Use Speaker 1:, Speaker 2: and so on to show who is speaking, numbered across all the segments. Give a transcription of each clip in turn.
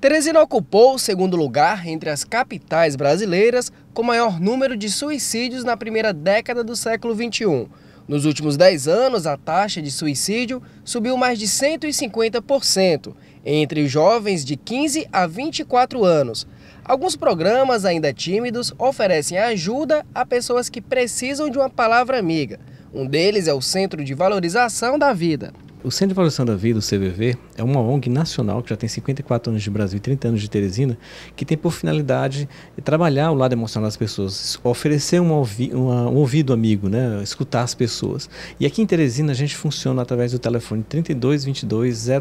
Speaker 1: Teresina ocupou o segundo lugar entre as capitais brasileiras com maior número de suicídios na primeira década do século XXI. Nos últimos 10 anos, a taxa de suicídio subiu mais de 150% entre jovens de 15 a 24 anos. Alguns programas ainda tímidos oferecem ajuda a pessoas que precisam de uma palavra amiga. Um deles é o Centro de Valorização da Vida.
Speaker 2: O Centro de Valorização da Vida, o CVV, é uma ONG nacional que já tem 54 anos de Brasil e 30 anos de Teresina, que tem por finalidade trabalhar o lado emocional das pessoas, oferecer um, ouvi uma, um ouvido amigo, né? escutar as pessoas. E aqui em Teresina a gente funciona através do telefone 32 22 0000,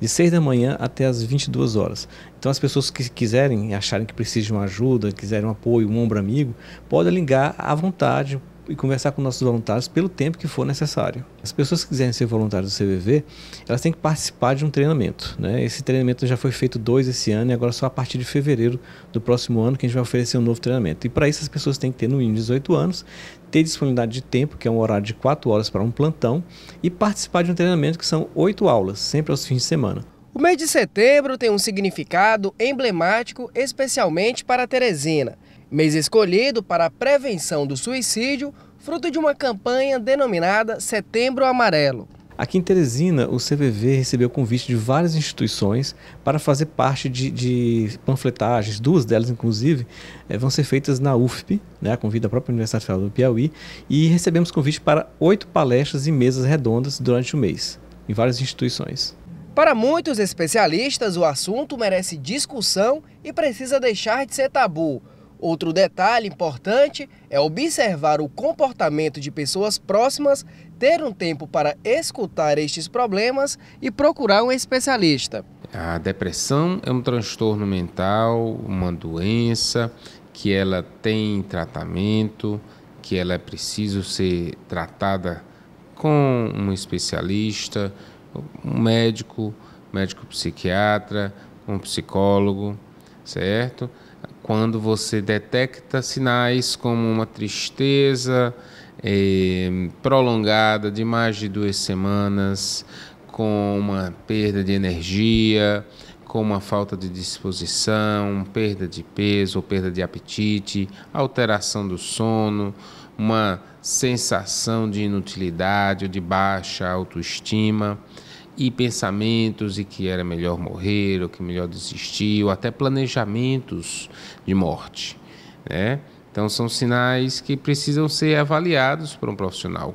Speaker 2: de 6 da manhã até as 22 horas. Então as pessoas que quiserem, acharem que precisam de uma ajuda, quiserem um apoio, um ombro amigo, podem ligar à vontade, e conversar com nossos voluntários pelo tempo que for necessário. As pessoas que quiserem ser voluntárias do CVV, elas têm que participar de um treinamento. Né? Esse treinamento já foi feito dois esse ano e agora só a partir de fevereiro do próximo ano que a gente vai oferecer um novo treinamento. E para isso as pessoas têm que ter no mínimo 18 anos, ter disponibilidade de tempo, que é um horário de 4 horas para um plantão, e participar de um treinamento que são 8 aulas, sempre aos fins de semana.
Speaker 1: O mês de setembro tem um significado emblemático, especialmente para Teresina. Mês escolhido para a prevenção do suicídio, fruto de uma campanha denominada Setembro Amarelo.
Speaker 2: Aqui em Teresina, o CVV recebeu convite de várias instituições para fazer parte de, de panfletagens, duas delas inclusive, é, vão ser feitas na UFP, né, a convite da própria Universidade Federal do Piauí, e recebemos convite para oito palestras e mesas redondas durante o mês, em várias instituições.
Speaker 1: Para muitos especialistas, o assunto merece discussão e precisa deixar de ser tabu. Outro detalhe importante é observar o comportamento de pessoas próximas, ter um tempo para escutar estes problemas e procurar um especialista.
Speaker 3: A depressão é um transtorno mental, uma doença que ela tem tratamento, que ela é preciso ser tratada com um especialista, um médico, médico psiquiatra, um psicólogo, certo? quando você detecta sinais como uma tristeza eh, prolongada de mais de duas semanas, com uma perda de energia, com uma falta de disposição, perda de peso ou perda de apetite, alteração do sono, uma sensação de inutilidade ou de baixa autoestima e pensamentos e que era melhor morrer ou que melhor desistir, ou até planejamentos de morte, né? Então são sinais que precisam ser avaliados por um profissional.